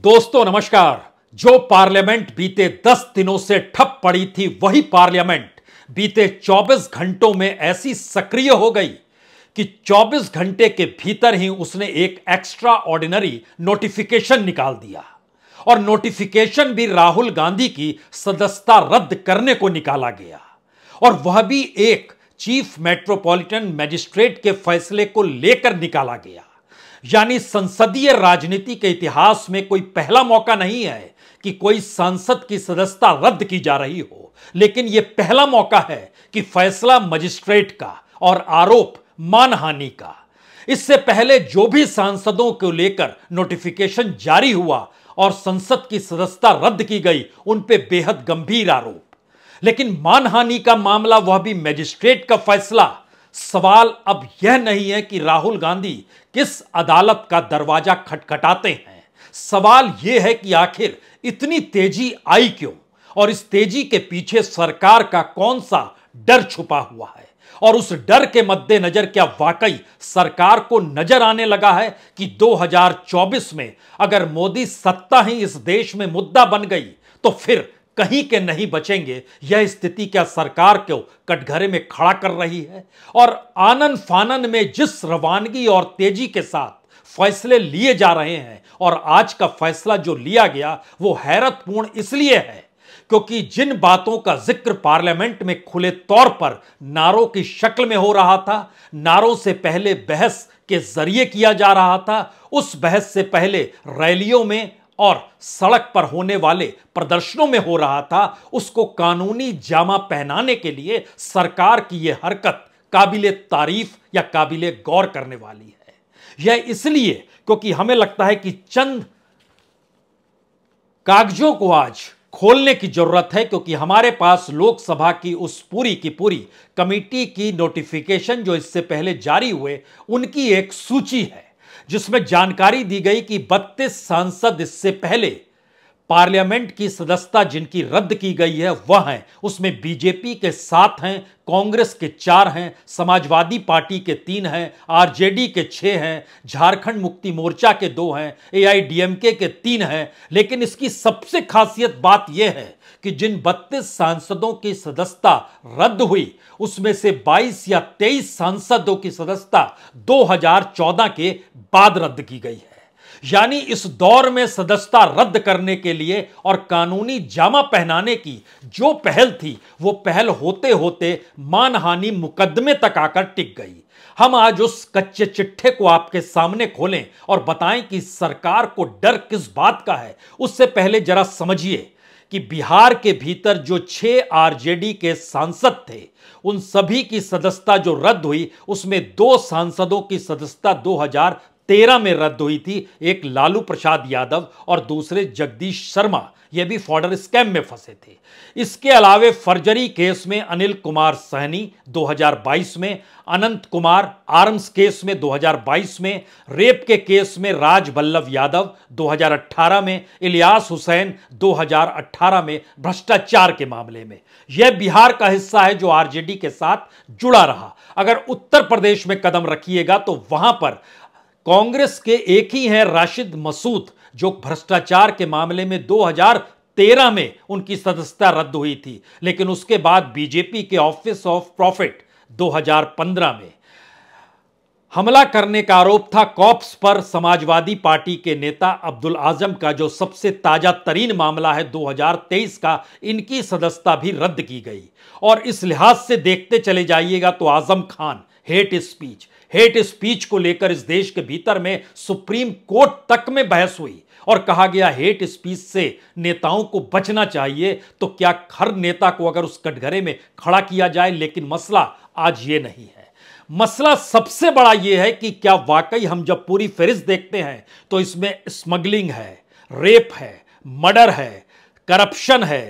दोस्तों नमस्कार जो पार्लियामेंट बीते 10 दिनों से ठप पड़ी थी वही पार्लियामेंट बीते 24 घंटों में ऐसी सक्रिय हो गई कि 24 घंटे के भीतर ही उसने एक एक्स्ट्रा ऑर्डिनरी नोटिफिकेशन निकाल दिया और नोटिफिकेशन भी राहुल गांधी की सदस्यता रद्द करने को निकाला गया और वह भी एक चीफ मेट्रोपॉलिटन मैजिस्ट्रेट के फैसले को लेकर निकाला गया यानी संसदीय राजनीति के इतिहास में कोई पहला मौका नहीं है कि कोई सांसद की सदस्यता रद्द की जा रही हो लेकिन यह पहला मौका है कि फैसला मजिस्ट्रेट का और आरोप मानहानि का इससे पहले जो भी सांसदों को लेकर नोटिफिकेशन जारी हुआ और संसद की सदस्यता रद्द की गई उन पर बेहद गंभीर आरोप लेकिन मानहानि का मामला वह भी मजिस्ट्रेट का फैसला सवाल अब यह नहीं है कि राहुल गांधी किस अदालत का दरवाजा खटखटाते हैं सवाल यह है कि आखिर इतनी तेजी आई क्यों और इस तेजी के पीछे सरकार का कौन सा डर छुपा हुआ है और उस डर के मद्देनजर क्या वाकई सरकार को नजर आने लगा है कि 2024 में अगर मोदी सत्ता ही इस देश में मुद्दा बन गई तो फिर कहीं के नहीं बचेंगे यह स्थिति क्या सरकार को कटघरे में खड़ा कर रही है और आनन फानन में जिस रवानगी और तेजी के साथ फैसले लिए जा रहे हैं और आज का फैसला जो लिया गया वो हैरतपूर्ण इसलिए है क्योंकि जिन बातों का जिक्र पार्लियामेंट में खुले तौर पर नारों की शक्ल में हो रहा था नारों से पहले बहस के जरिए किया जा रहा था उस बहस से पहले रैलियों में और सड़क पर होने वाले प्रदर्शनों में हो रहा था उसको कानूनी जामा पहनाने के लिए सरकार की यह हरकत काबिल तारीफ या काबिल गौर करने वाली है यह इसलिए क्योंकि हमें लगता है कि चंद कागजों को आज खोलने की जरूरत है क्योंकि हमारे पास लोकसभा की उस पूरी की पूरी कमेटी की नोटिफिकेशन जो इससे पहले जारी हुए उनकी एक सूची है जिसमें जानकारी दी गई कि 32 सांसद इससे पहले पार्लियामेंट की सदस्यता जिनकी रद्द की गई है वह हैं उसमें बीजेपी के सात हैं कांग्रेस के चार हैं समाजवादी पार्टी के तीन हैं आरजेडी के छः हैं झारखंड मुक्ति मोर्चा के दो हैं एआईडीएमके के तीन हैं लेकिन इसकी सबसे खासियत बात यह है कि जिन बत्तीस सांसदों की सदस्यता रद्द हुई उसमें से 22 या 23 सांसदों की सदस्यता 2014 के बाद रद्द की गई है यानी इस दौर में सदस्यता रद्द करने के लिए और कानूनी जामा पहनाने की जो पहल थी वो पहल होते होते मानहानि मुकदमे तक आकर टिक गई हम आज उस कच्चे चिट्ठे को आपके सामने खोलें और बताएं कि सरकार को डर किस बात का है उससे पहले जरा समझिए कि बिहार के भीतर जो छह आरजेडी के सांसद थे उन सभी की सदस्यता जो रद्द हुई उसमें दो सांसदों की सदस्यता तेरह में रद्द हुई थी एक लालू प्रसाद यादव और दूसरे जगदीश शर्मा ये भी फॉर्डर स्कैम में फंसे थे इसके अलावे फर्जरी केस में अनिल कुमार सहनी 2022 में अनंत कुमार आर्म्स केस में 2022 में रेप के केस में राज बल्लभ यादव 2018 में इलियास हुसैन 2018 में भ्रष्टाचार के मामले में यह बिहार का हिस्सा है जो आरजेडी के साथ जुड़ा रहा अगर उत्तर प्रदेश में कदम रखिएगा तो वहां पर कांग्रेस के एक ही हैं राशिद मसूद जो भ्रष्टाचार के मामले में 2013 में उनकी सदस्यता रद्द हुई थी लेकिन उसके बाद बीजेपी के ऑफिस ऑफ प्रॉफिट 2015 में हमला करने का आरोप था कॉप्स पर समाजवादी पार्टी के नेता अब्दुल आजम का जो सबसे ताजा तरीन मामला है 2023 का इनकी सदस्यता भी रद्द की गई और इस लिहाज से देखते चले जाइएगा तो Azam Khan hate speech hate speech को लेकर इस देश के भीतर में सुप्रीम कोर्ट तक में बहस हुई और कहा गया हेट स्पीच से नेताओं को बचना चाहिए तो क्या हर नेता को अगर उस कटघरे में खड़ा किया जाए लेकिन मसला आज ये नहीं है मसला सबसे बड़ा यह है कि क्या वाकई हम जब पूरी फहरिस्त देखते हैं तो इसमें स्मगलिंग है रेप है मर्डर है करप्शन है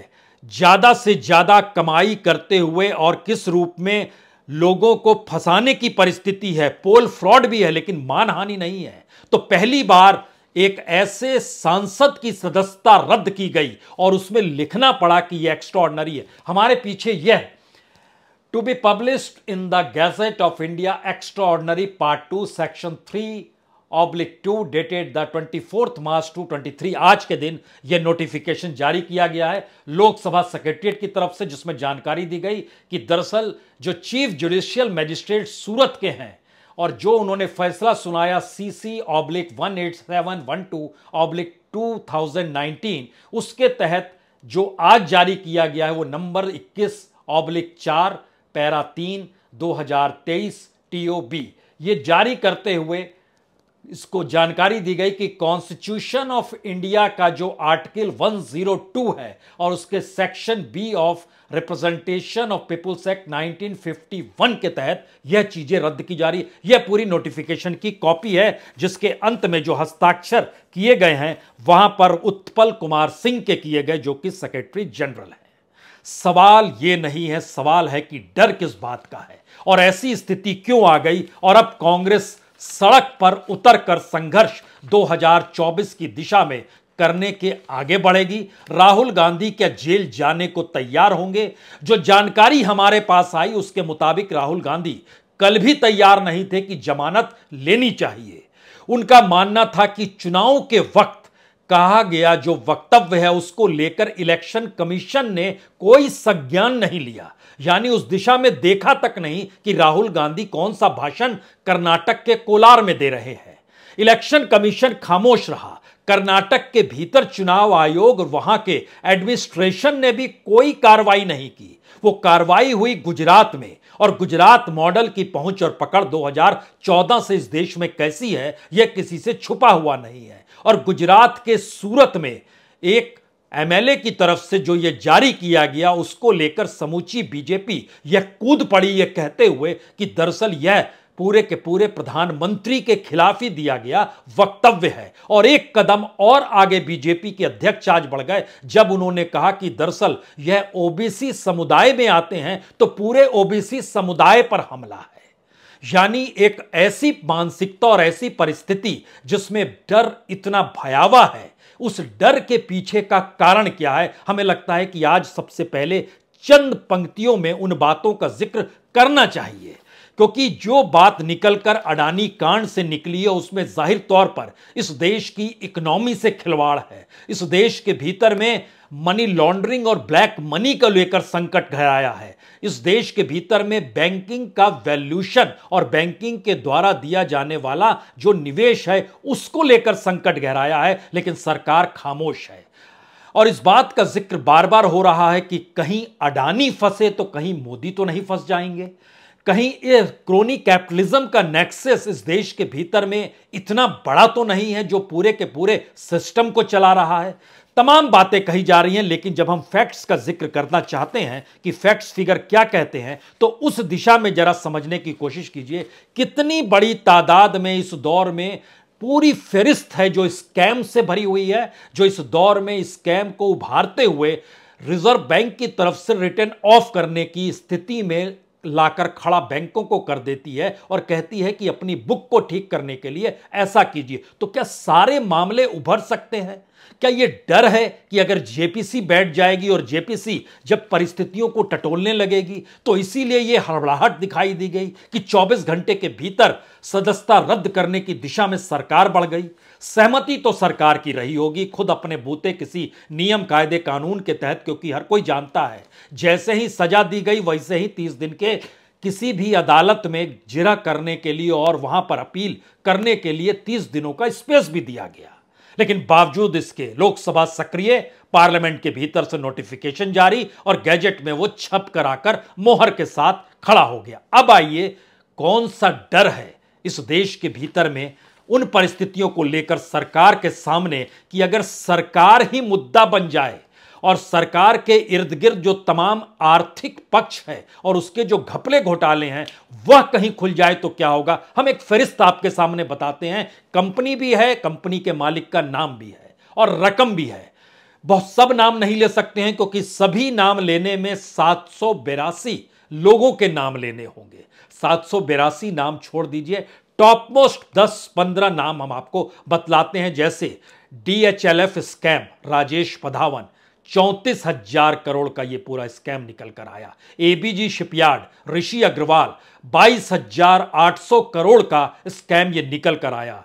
ज़्यादा से ज़्यादा कमाई करते हुए और किस रूप में लोगों को फंसाने की परिस्थिति है पोल फ्रॉड भी है लेकिन मानहानि नहीं है तो पहली बार एक ऐसे सांसद की सदस्यता रद्द की गई और उसमें लिखना पड़ा कि यह एक्स्ट्रॉर्डनरी है हमारे पीछे यह to be publish in the gazette of India extraordinary part two section three oblique two dated the fourth March two twenty three आज के दिन यह नोटिफिकेशन जारी किया गया है लोकसभा सेक्रेटरीट की तरफ से जिसमें जानकारी दी गई कि दरअसल जो चीफ जुडिशियल मजिस्ट्रेट सूरत के हैं और जो उन्होंने फैसला सुनाया C C oblique one eight seven one two oblique two thousand nineteen उसके तहत जो आज जारी किया गया है वो नंबर इक्कीस ऑब्लिक चार पैरा तीन दो हजार तेईस टी ओ बी ये जारी करते हुए इसको जानकारी दी गई कि कॉन्स्टिट्यूशन ऑफ इंडिया का जो आर्टिकल 102 है और उसके section B of representation of people's act 1951 के तहत यह चीजें रद्द की जा रही है यह पूरी नोटिफिकेशन की कॉपी है जिसके अंत में जो हस्ताक्षर किए गए हैं वहां पर उत्पल कुमार सिंह के किए गए जो कि सेक्रेटरी जनरल है सवाल ये नहीं है सवाल है कि डर किस बात का है और ऐसी स्थिति क्यों आ गई और अब कांग्रेस सड़क पर उतरकर संघर्ष 2024 की दिशा में करने के आगे बढ़ेगी राहुल गांधी क्या जेल जाने को तैयार होंगे जो जानकारी हमारे पास आई उसके मुताबिक राहुल गांधी कल भी तैयार नहीं थे कि जमानत लेनी चाहिए उनका मानना था कि चुनाव के वक्त कहा गया जो वक्तव्य है उसको लेकर इलेक्शन कमीशन ने कोई संज्ञान नहीं लिया यानी उस दिशा में देखा तक नहीं कि राहुल गांधी कौन सा भाषण कर्नाटक के कोलार में दे रहे हैं इलेक्शन कमीशन खामोश रहा कर्नाटक के भीतर चुनाव आयोग और वहां के एडमिनिस्ट्रेशन ने भी कोई कार्रवाई नहीं की वो कार्रवाई हुई गुजरात में और गुजरात मॉडल की पहुंच और पकड़ 2014 से इस देश में कैसी है यह किसी से छुपा हुआ नहीं है और गुजरात के सूरत में एक एमएलए की तरफ से जो ये जारी किया गया उसको लेकर समूची बीजेपी यह कूद पड़ी यह कहते हुए कि दरअसल यह पूरे के पूरे प्रधानमंत्री के खिलाफ ही दिया गया वक्तव्य है और एक कदम और आगे बीजेपी के अध्यक्ष आज बढ़ गए जब उन्होंने कहा कि दरअसल यह ओबीसी समुदाय में आते हैं तो पूरे ओबीसी समुदाय पर हमला है यानी एक ऐसी मानसिकता और ऐसी परिस्थिति जिसमें डर इतना भयावह है उस डर के पीछे का कारण क्या है हमें लगता है कि आज सबसे पहले चंद पंक्तियों में उन बातों का जिक्र करना चाहिए क्योंकि जो बात निकलकर अडानी कांड से निकली है उसमें जाहिर तौर पर इस देश की इकोनॉमी से खिलवाड़ है इस देश के भीतर में मनी लॉन्ड्रिंग और ब्लैक मनी का लेकर संकट घर आया है इस देश के भीतर में बैंकिंग का वैल्यूशन और बैंकिंग के द्वारा दिया जाने वाला जो निवेश है उसको लेकर संकट गहराया है लेकिन सरकार खामोश है और इस बात का जिक्र बार बार हो रहा है कि कहीं अडानी फंसे तो कहीं मोदी तो नहीं फंस जाएंगे कहीं ये क्रोनी कैपिटलिज्म का नेक्सेस इस देश के भीतर में इतना बड़ा तो नहीं है जो पूरे के पूरे सिस्टम को चला रहा है तमाम बातें कही जा रही हैं लेकिन जब हम फैक्ट्स का जिक्र करना चाहते हैं कि फैक्ट्स फिगर क्या कहते हैं तो उस दिशा में जरा समझने की कोशिश कीजिए कितनी बड़ी तादाद में इस दौर में पूरी फेरिस्त है जो स्कैम से भरी हुई है जो इस दौर में स्कैम को उभारते हुए रिजर्व बैंक की तरफ से रिटर्न ऑफ करने की स्थिति में लाकर खड़ा बैंकों को कर देती है और कहती है कि अपनी बुक को ठीक करने के लिए ऐसा कीजिए तो क्या सारे मामले उभर सकते हैं क्या ये डर है कि अगर जेपीसी बैठ जाएगी और जेपीसी जब परिस्थितियों को टटोलने लगेगी तो इसीलिए ये हड़बड़ाहट दिखाई दी गई कि 24 घंटे के भीतर सदस्यता रद्द करने की दिशा में सरकार बढ़ गई सहमति तो सरकार की रही होगी खुद अपने बूते किसी नियम कायदे कानून के तहत क्योंकि हर कोई जानता है जैसे ही सजा दी गई वैसे ही तीस दिन के किसी भी अदालत में जिरा करने के लिए और वहां पर अपील करने के लिए तीस दिनों का स्पेस भी दिया गया लेकिन बावजूद इसके लोकसभा सक्रिय पार्लियामेंट के भीतर से नोटिफिकेशन जारी और गैजेट में वो छप कर आकर मोहर के साथ खड़ा हो गया अब आइए कौन सा डर है इस देश के भीतर में उन परिस्थितियों को लेकर सरकार के सामने कि अगर सरकार ही मुद्दा बन जाए और सरकार के इर्द गिर्द जो तमाम आर्थिक पक्ष है और उसके जो घपले घोटाले हैं वह कहीं खुल जाए तो क्या होगा हम एक फहरिस्त आपके सामने बताते हैं कंपनी भी है कंपनी के मालिक का नाम भी है और रकम भी है बहुत सब नाम नहीं ले सकते हैं क्योंकि सभी नाम लेने में सात लोगों के नाम लेने होंगे सात नाम छोड़ दीजिए टॉप मोस्ट दस पंद्रह नाम हम आपको बतलाते हैं जैसे डीएचएलएफ स्कैम राजेश पधावन चौंतीस हजार करोड़ का ये पूरा स्कैम निकल कर आया एबीजी शिपयार्ड ऋषि अग्रवाल बाईस हजार आठ सौ करोड़ का स्कैम ये निकल कर आया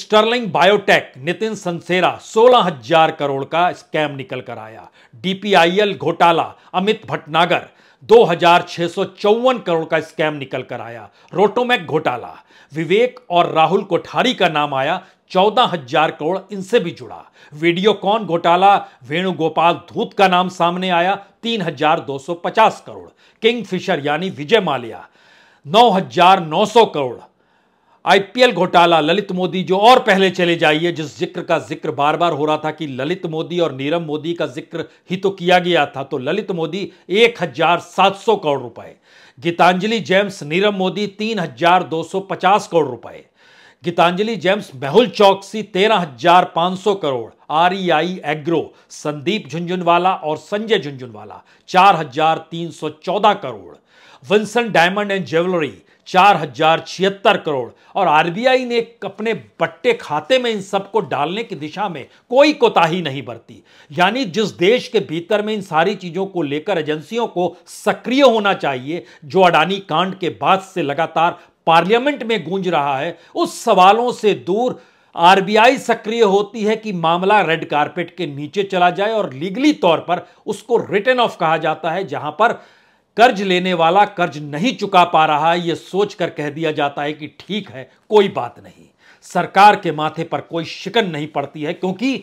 स्टर्लिंग बायोटेक नितिन संसेरा सोलह हजार करोड़ का स्कैम निकल कर आया डीपीआईएल घोटाला अमित भटनागर दो करोड़ का स्कैम निकल कर आया रोटोमैक घोटाला विवेक और राहुल कोठारी का नाम आया चौदह हजार करोड़ इनसे भी जुड़ा वीडियोकॉन घोटाला वेणुगोपाल धूत का नाम सामने आया तीन हजार दो सौ पचास करोड़ किंग फिशर यानी विजय माल्या नौ हजार नौ सौ करोड़ आईपीएल घोटाला ललित मोदी जो और पहले चले जाइए जिस जिक्र का जिक्र बार बार हो रहा था कि ललित मोदी और नीरव मोदी का जिक्र ही तो किया गया था तो ललित मोदी एक हजार सात सौ करोड़ रुपए गीतांजलि जेम्स नीरव मोदी तीन हजार दो सौ पचास करोड़ रुपए गीतांजलि जेम्स मेहुल चौकसी तेरह हजार पांच सौ करोड़ आरईआई एग्रो संदीप झुंझुनवाला और संजय झुंझुनवाला चार हजार तीन सौ चौदह crore Winsome Diamond and Jewellery चार हजार छिहत्तर करोड़ और आरबीआई ने अपने बट्टे खाते में इन सबको डालने की दिशा में कोई कोताही नहीं बरती यानी जिस देश के भीतर में इन सारी चीज़ों को लेकर एजेंसियों को सक्रिय होना चाहिए जो अडानी कांड के बाद से लगातार पार्लियामेंट में गूंज रहा है उस सवालों से दूर आरबीआई सक्रिय होती है कि मामला रेड कारपेट के नीचे चला जाए और लीगली तौर पर उसको रिटर्न ऑफ कहा जाता है जहां पर कर्ज लेने वाला कर्ज नहीं चुका पा रहा यह सोचकर कह दिया जाता है कि ठीक है कोई बात नहीं सरकार के माथे पर कोई शिकन नहीं पड़ती है क्योंकि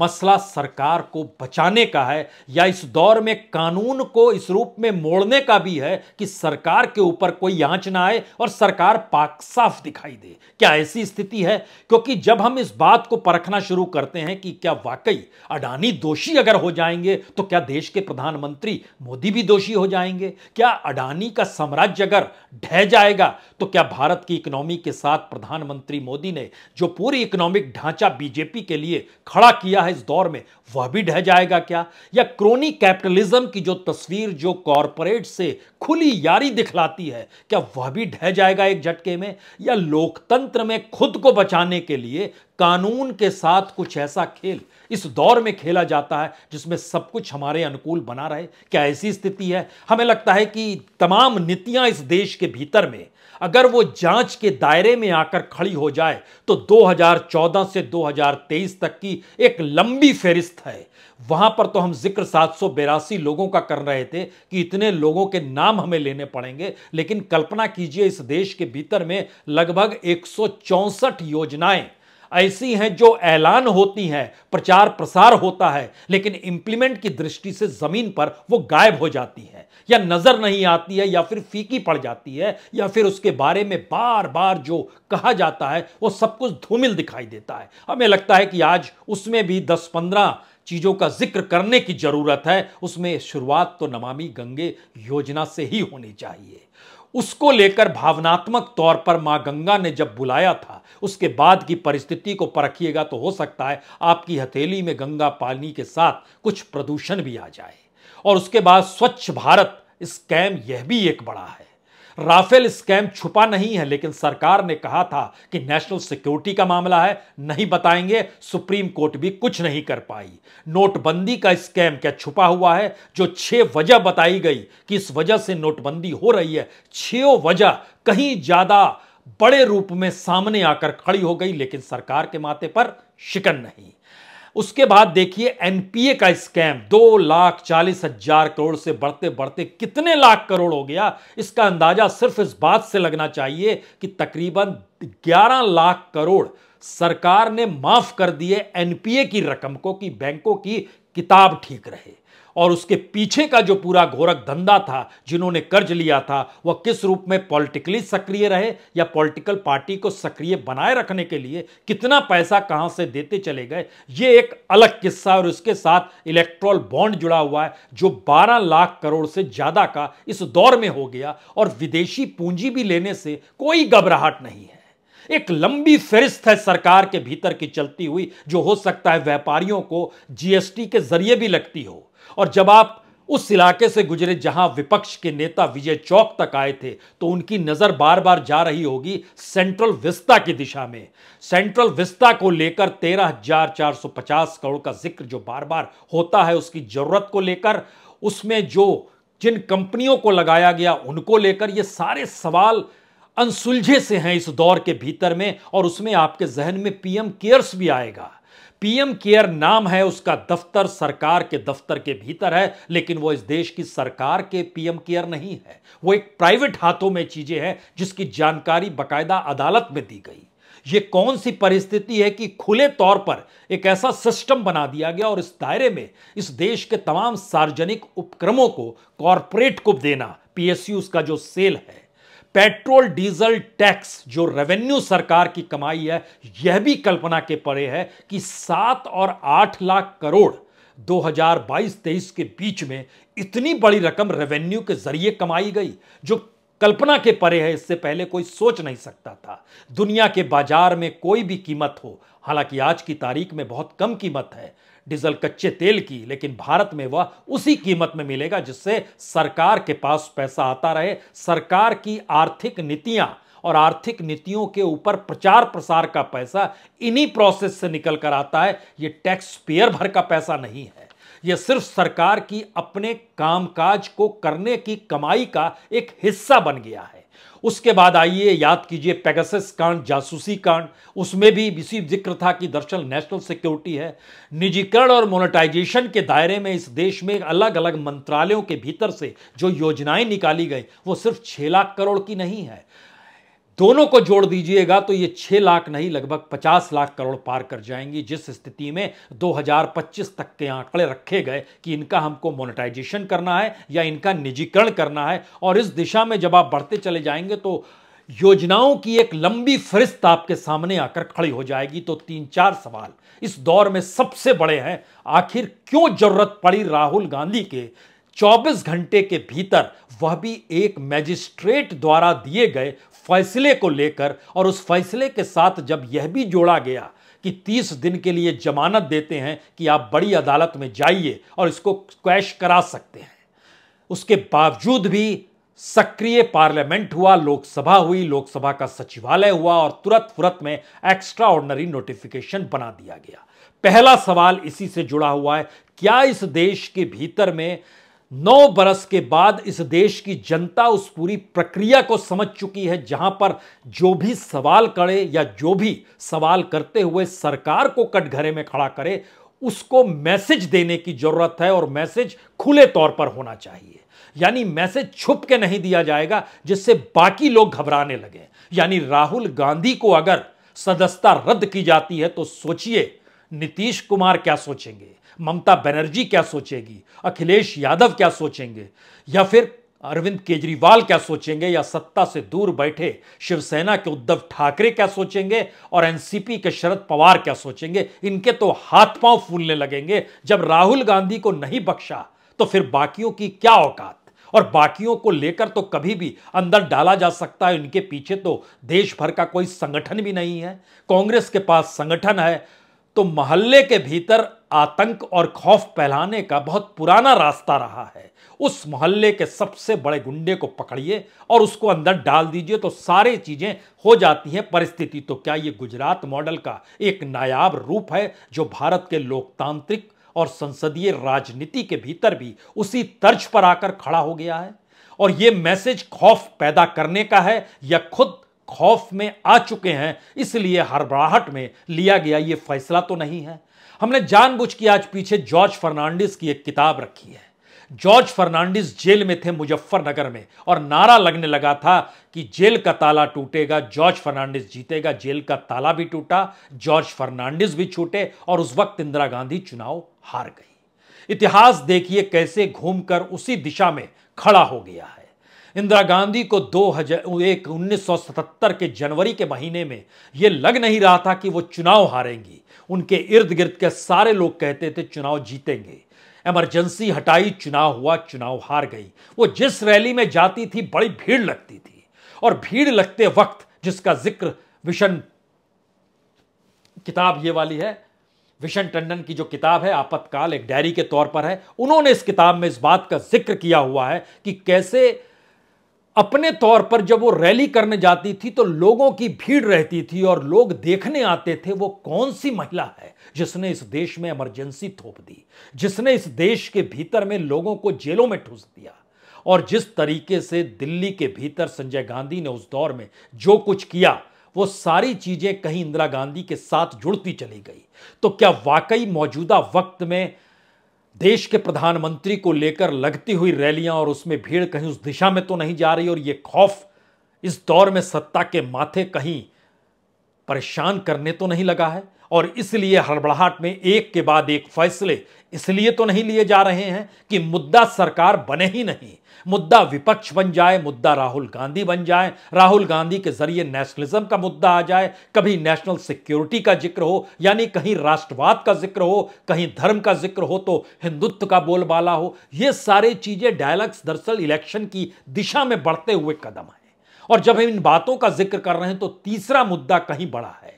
मसला सरकार को बचाने का है या इस दौर में कानून को इस रूप में मोड़ने का भी है कि सरकार के ऊपर कोई आंच ना आए और सरकार पाक साफ दिखाई दे क्या ऐसी स्थिति है क्योंकि जब हम इस बात को परखना शुरू करते हैं कि क्या वाकई अडानी दोषी अगर हो जाएंगे तो क्या देश के प्रधानमंत्री मोदी भी दोषी हो जाएंगे क्या अडानी का साम्राज्य अगर ढह जाएगा तो क्या भारत की इकोनॉमी के साथ प्रधानमंत्री मोदी ने जो पूरी इकोनॉमिक ढांचा बीजेपी के लिए खड़ा किया है इस दौर में वह भी ढह जाएगा क्या या क्रोनी कैपिटलिज्म की जो तस्वीर जो कॉरपोरेट से खुली यारी दिखलाती है क्या वह भी ढह जाएगा एक झटके में या लोकतंत्र में खुद को बचाने के लिए कानून के साथ कुछ ऐसा खेल इस दौर में खेला जाता है जिसमें सब कुछ हमारे अनुकूल बना रहे क्या ऐसी स्थिति है हमें लगता है कि तमाम नीतियां इस देश के भीतर में अगर वो जांच के दायरे में आकर खड़ी हो जाए तो 2014 से 2023 तक की एक लंबी फेरिस्त है वहां पर तो हम जिक्र सात लोगों का कर रहे थे कि इतने लोगों के नाम हमें लेने पड़ेंगे लेकिन कल्पना कीजिए इस देश के भीतर में लगभग एक योजनाएं ऐसी हैं जो ऐलान होती हैं प्रचार प्रसार होता है लेकिन इंप्लीमेंट की दृष्टि से जमीन पर वो गायब हो जाती है या नजर नहीं आती है या फिर फीकी पड़ जाती है या फिर उसके बारे में बार बार जो कहा जाता है वो सब कुछ धूमिल दिखाई देता है हमें लगता है कि आज उसमें भी दस पंद्रह चीज़ों का जिक्र करने की ज़रूरत है उसमें शुरुआत तो नमामि गंगे योजना से ही होनी चाहिए उसको लेकर भावनात्मक तौर पर मां गंगा ने जब बुलाया था उसके बाद की परिस्थिति को परखिएगा तो हो सकता है आपकी हथेली में गंगा पानी के साथ कुछ प्रदूषण भी आ जाए और उसके बाद स्वच्छ भारत स्कैम यह भी एक बड़ा है राफेल स्कैम छुपा नहीं है लेकिन सरकार ने कहा था कि नेशनल सिक्योरिटी का मामला है नहीं बताएंगे सुप्रीम कोर्ट भी कुछ नहीं कर पाई नोटबंदी का स्कैम क्या छुपा हुआ है जो छह वजह बताई गई कि इस वजह से नोटबंदी हो रही है छो वजह कहीं ज्यादा बड़े रूप में सामने आकर खड़ी हो गई लेकिन सरकार के माथे पर शिकन नहीं उसके बाद देखिए एनपीए का स्कैम दो लाख चालीस हजार करोड़ से बढ़ते बढ़ते कितने लाख करोड़ हो गया इसका अंदाजा सिर्फ इस बात से लगना चाहिए कि तकरीबन 11 लाख करोड़ सरकार ने माफ कर दिए एनपीए की रकम को कि बैंकों की किताब ठीक रहे और उसके पीछे का जो पूरा घोरक धंधा था जिन्होंने कर्ज लिया था वह किस रूप में पॉलिटिकली सक्रिय रहे या पॉलिटिकल पार्टी को सक्रिय बनाए रखने के लिए कितना पैसा कहां से देते चले गए ये एक अलग किस्सा और उसके साथ इलेक्ट्रॉल बॉन्ड जुड़ा हुआ है जो 12 लाख करोड़ से ज़्यादा का इस दौर में हो गया और विदेशी पूंजी भी लेने से कोई घबराहट नहीं है एक लंबी फहरिस्त है सरकार के भीतर की चलती हुई जो हो सकता है व्यापारियों को जीएसटी के जरिए भी लगती हो और जब आप उस इलाके से गुजरे जहां विपक्ष के नेता विजय चौक तक आए थे तो उनकी नजर बार बार जा रही होगी सेंट्रल विस्ता की दिशा में सेंट्रल विस्ता को लेकर तेरह हजार चार सौ पचास करोड़ का जिक्र जो बार बार होता है उसकी जरूरत को लेकर उसमें जो जिन कंपनियों को लगाया गया उनको लेकर ये सारे सवाल अनसुलझे से हैं इस दौर के भीतर में और उसमें आपके जहन में पीएम केयर्स भी आएगा पीएम केयर नाम है उसका दफ्तर सरकार के दफ्तर के भीतर है लेकिन वो इस देश की सरकार के पीएम केयर नहीं है वो एक प्राइवेट हाथों में चीजें हैं जिसकी जानकारी बकायदा अदालत में दी गई ये कौन सी परिस्थिति है कि खुले तौर पर एक ऐसा सिस्टम बना दिया गया और इस दायरे में इस देश के तमाम सार्वजनिक उपक्रमों को कॉरपोरेट को देना पीएसयू का जो सेल है पेट्रोल डीजल टैक्स जो रेवेन्यू सरकार की कमाई है यह भी कल्पना के परे है कि सात और आठ लाख करोड़ 2022-23 के बीच में इतनी बड़ी रकम रेवेन्यू के जरिए कमाई गई जो कल्पना के परे है इससे पहले कोई सोच नहीं सकता था दुनिया के बाजार में कोई भी कीमत हो हालांकि आज की तारीख में बहुत कम कीमत है डीजल कच्चे तेल की लेकिन भारत में वह उसी कीमत में मिलेगा जिससे सरकार के पास पैसा आता रहे सरकार की आर्थिक नीतियां और आर्थिक नीतियों के ऊपर प्रचार प्रसार का पैसा इन्हीं प्रोसेस से निकल कर आता है ये टैक्स पेयर भर का पैसा नहीं है यह सिर्फ सरकार की अपने कामकाज को करने की कमाई का एक हिस्सा बन गया है उसके बाद आइए याद कीजिए पेगासस कांड जासूसी कांड उसमें भी इसी जिक्र था कि दरअसल नेशनल सिक्योरिटी है निजीकरण और मोनेटाइजेशन के दायरे में इस देश में अलग अलग मंत्रालयों के भीतर से जो योजनाएं निकाली गई वो सिर्फ छह लाख करोड़ की नहीं है दोनों को जोड़ दीजिएगा तो ये छह लाख नहीं लगभग पचास लाख करोड़ पार कर जाएंगी जिस स्थिति में 2025 तक के आंकड़े रखे गए कि इनका हमको मोनेटाइजेशन करना है या इनका निजीकरण करना है और इस दिशा में जब आप बढ़ते चले जाएंगे तो योजनाओं की एक लंबी फहरिस्त आपके सामने आकर खड़ी हो जाएगी तो तीन चार सवाल इस दौर में सबसे बड़े हैं आखिर क्यों जरूरत पड़ी राहुल गांधी के 24 घंटे के भीतर वह भी एक मैजिस्ट्रेट द्वारा दिए गए फैसले को लेकर और उस फैसले के साथ जब यह भी जोड़ा गया कि 30 दिन के लिए जमानत देते हैं कि आप बड़ी अदालत में जाइए और इसको क्वैश करा सकते हैं उसके बावजूद भी सक्रिय पार्लियामेंट हुआ लोकसभा हुई लोकसभा का सचिवालय हुआ और तुरंत फुरत में एक्स्ट्रा ऑर्डनरी नोटिफिकेशन बना दिया गया पहला सवाल इसी से जुड़ा हुआ है क्या इस देश के भीतर में नौ बरस के बाद इस देश की जनता उस पूरी प्रक्रिया को समझ चुकी है जहां पर जो भी सवाल करे या जो भी सवाल करते हुए सरकार को कटघरे में खड़ा करे उसको मैसेज देने की जरूरत है और मैसेज खुले तौर पर होना चाहिए यानी मैसेज छुप के नहीं दिया जाएगा जिससे बाकी लोग घबराने लगे यानी राहुल गांधी को अगर सदस्यता रद्द की जाती है तो सोचिए नीतीश कुमार क्या सोचेंगे ममता बनर्जी क्या सोचेगी अखिलेश यादव क्या सोचेंगे या फिर अरविंद केजरीवाल क्या सोचेंगे या सत्ता से दूर बैठे शिवसेना के उद्धव ठाकरे क्या सोचेंगे और एनसीपी के शरद पवार क्या सोचेंगे इनके तो हाथ पांव फूलने लगेंगे जब राहुल गांधी को नहीं बख्शा तो फिर बाकियों की क्या औकात और बाकियों को लेकर तो कभी भी अंदर डाला जा सकता है इनके पीछे तो देश भर का कोई संगठन भी नहीं है कांग्रेस के पास संगठन है तो मोहल्ले के भीतर आतंक और खौफ फैलाने का बहुत पुराना रास्ता रहा है उस मोहल्ले के सबसे बड़े गुंडे को पकड़िए और उसको अंदर डाल दीजिए तो सारी चीज़ें हो जाती हैं परिस्थिति तो क्या ये गुजरात मॉडल का एक नायाब रूप है जो भारत के लोकतांत्रिक और संसदीय राजनीति के भीतर भी उसी तर्ज पर आकर खड़ा हो गया है और ये मैसेज खौफ पैदा करने का है या खुद खौफ में आ चुके हैं इसलिए हड़बड़ाहट में लिया गया ये फैसला तो नहीं है हमने जानबूझ के आज पीछे जॉर्ज फर्नांडिस की एक किताब रखी है जॉर्ज फर्नांडिस जेल में थे मुजफ्फरनगर में और नारा लगने लगा था कि जेल का ताला टूटेगा जॉर्ज फर्नांडिस जीतेगा जेल का ताला भी टूटा जॉर्ज फर्नांडिस भी छूटे और उस वक्त इंदिरा गांधी चुनाव हार गई इतिहास देखिए कैसे घूमकर उसी दिशा में खड़ा हो गया है इंदिरा गांधी को दो हजार एक उन्नीस के जनवरी के महीने में यह लग नहीं रहा था कि वो चुनाव हारेंगी उनके इर्द गिर्द के सारे लोग कहते थे चुनाव जीतेंगे इमरजेंसी हटाई चुनाव हुआ चुनाव हार गई वो जिस रैली में जाती थी बड़ी भीड़ लगती थी और भीड़ लगते वक्त जिसका जिक्र विशन किताब ये वाली है विशन टंडन की जो किताब है आपत्तकाल एक डायरी के तौर पर है उन्होंने इस किताब में इस बात का जिक्र किया हुआ है कि कैसे अपने तौर पर जब वो रैली करने जाती थी तो लोगों की भीड़ रहती थी और लोग देखने आते थे वो कौन सी महिला है जिसने इस देश में इमरजेंसी थोप दी जिसने इस देश के भीतर में लोगों को जेलों में ठूस दिया और जिस तरीके से दिल्ली के भीतर संजय गांधी ने उस दौर में जो कुछ किया वो सारी चीजें कहीं इंदिरा गांधी के साथ जुड़ती चली गई तो क्या वाकई मौजूदा वक्त में देश के प्रधानमंत्री को लेकर लगती हुई रैलियां और उसमें भीड़ कहीं उस दिशा में तो नहीं जा रही और ये खौफ इस दौर में सत्ता के माथे कहीं परेशान करने तो नहीं लगा है और इसलिए हड़बड़ाहट में एक के बाद एक फैसले इसलिए तो नहीं लिए जा रहे हैं कि मुद्दा सरकार बने ही नहीं मुद्दा विपक्ष बन जाए मुद्दा राहुल गांधी बन जाए राहुल गांधी के जरिए नेशनलिज्म का मुद्दा आ जाए कभी नेशनल सिक्योरिटी का जिक्र हो यानी कहीं राष्ट्रवाद का जिक्र हो कहीं धर्म का जिक्र हो तो हिंदुत्व का बोलबाला हो ये सारे चीज़ें डायलॉग्स दरअसल इलेक्शन की दिशा में बढ़ते हुए कदम है और जब हम इन बातों का जिक्र कर रहे हैं तो तीसरा मुद्दा कहीं बड़ा है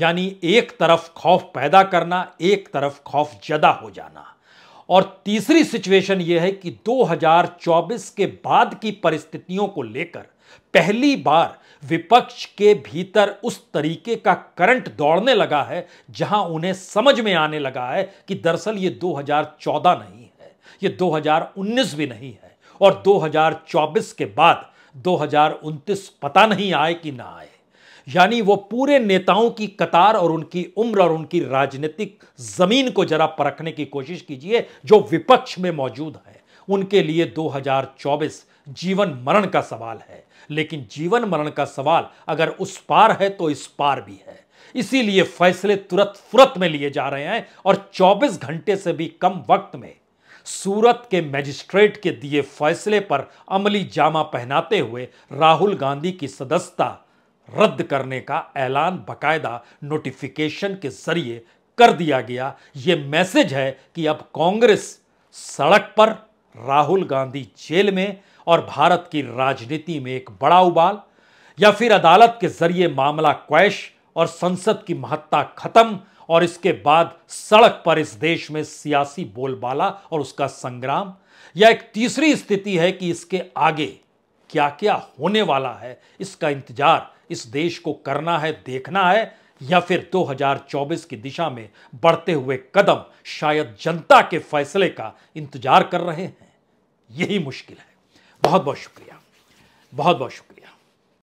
यानी एक तरफ खौफ पैदा करना एक तरफ खौफ जदा हो जाना और तीसरी सिचुएशन यह है कि 2024 के बाद की परिस्थितियों को लेकर पहली बार विपक्ष के भीतर उस तरीके का करंट दौड़ने लगा है जहां उन्हें समझ में आने लगा है कि दरअसल ये 2014 नहीं है ये 2019 भी नहीं है और 2024 के बाद दो पता नहीं आए कि ना आए यानी वो पूरे नेताओं की कतार और उनकी उम्र और उनकी राजनीतिक जमीन को जरा परखने की कोशिश कीजिए जो विपक्ष में मौजूद है उनके लिए 2024 जीवन मरण का सवाल है लेकिन जीवन मरण का सवाल अगर उस पार है तो इस पार भी है इसीलिए फैसले तुरंत फुरत में लिए जा रहे हैं और 24 घंटे से भी कम वक्त में सूरत के मजिस्ट्रेट के दिए फैसले पर अमली जामा पहनाते हुए राहुल गांधी की सदस्यता रद्द करने का ऐलान बकायदा नोटिफिकेशन के जरिए कर दिया गया ये मैसेज है कि अब कांग्रेस सड़क पर राहुल गांधी जेल में और भारत की राजनीति में एक बड़ा उबाल या फिर अदालत के जरिए मामला क्वैश और संसद की महत्ता खत्म और इसके बाद सड़क पर इस देश में सियासी बोलबाला और उसका संग्राम या एक तीसरी स्थिति है कि इसके आगे क्या क्या होने वाला है इसका इंतजार इस देश को करना है देखना है या फिर 2024 की दिशा में बढ़ते हुए कदम शायद जनता के फैसले का इंतजार कर रहे हैं यही मुश्किल है बहुत बहुत शुक्रिया बहुत बहुत शुक्रिया